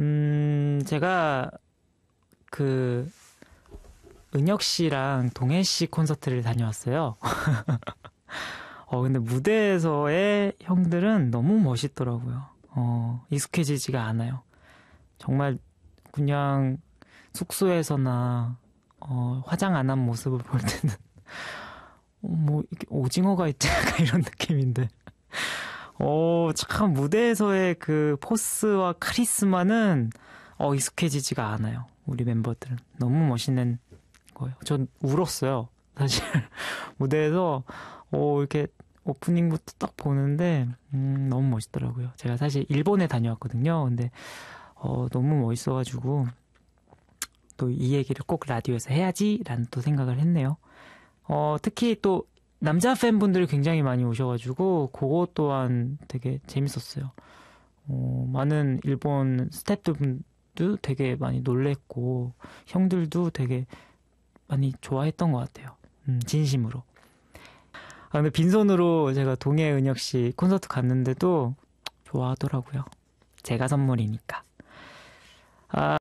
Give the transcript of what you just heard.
음, 제가 그 은혁 씨랑 동해 씨 콘서트를 다녀왔어요. 어, 근데 무대에서의 형들은 너무 멋있더라고요. 어, 익숙해지지가 않아요. 정말 그냥 숙소에서나 어, 화장 안 한 모습을 볼 때는 어, 뭐 이렇게 오징어가 있지 이런 느낌인데 어, 참 무대에서의 그 포스와 카리스마는 어, 익숙해지지가 않아요. 우리 멤버들은 너무 멋있는 거예요. 전 울었어요. 사실 무대에서 어, 이렇게 오프닝부터 딱 보는데 음, 너무 멋있더라고요. 제가 사실 일본에 다녀왔거든요. 근데 어, 너무 멋있어가지고 또 이 얘기를 꼭 라디오에서 해야지라는 또 생각을 했네요. 어, 특히 또 남자 팬분들이 굉장히 많이 오셔가지고 그것 또한 되게 재밌었어요. 어, 많은 일본 스태프분도 되게 많이 놀랬고 형들도 되게 많이 좋아했던 것 같아요. 음, 진심으로. 아, 근데 빈손으로 제가 동해은혁 씨 콘서트 갔는데도 좋아하더라고요. 제가 선물이니까. 아,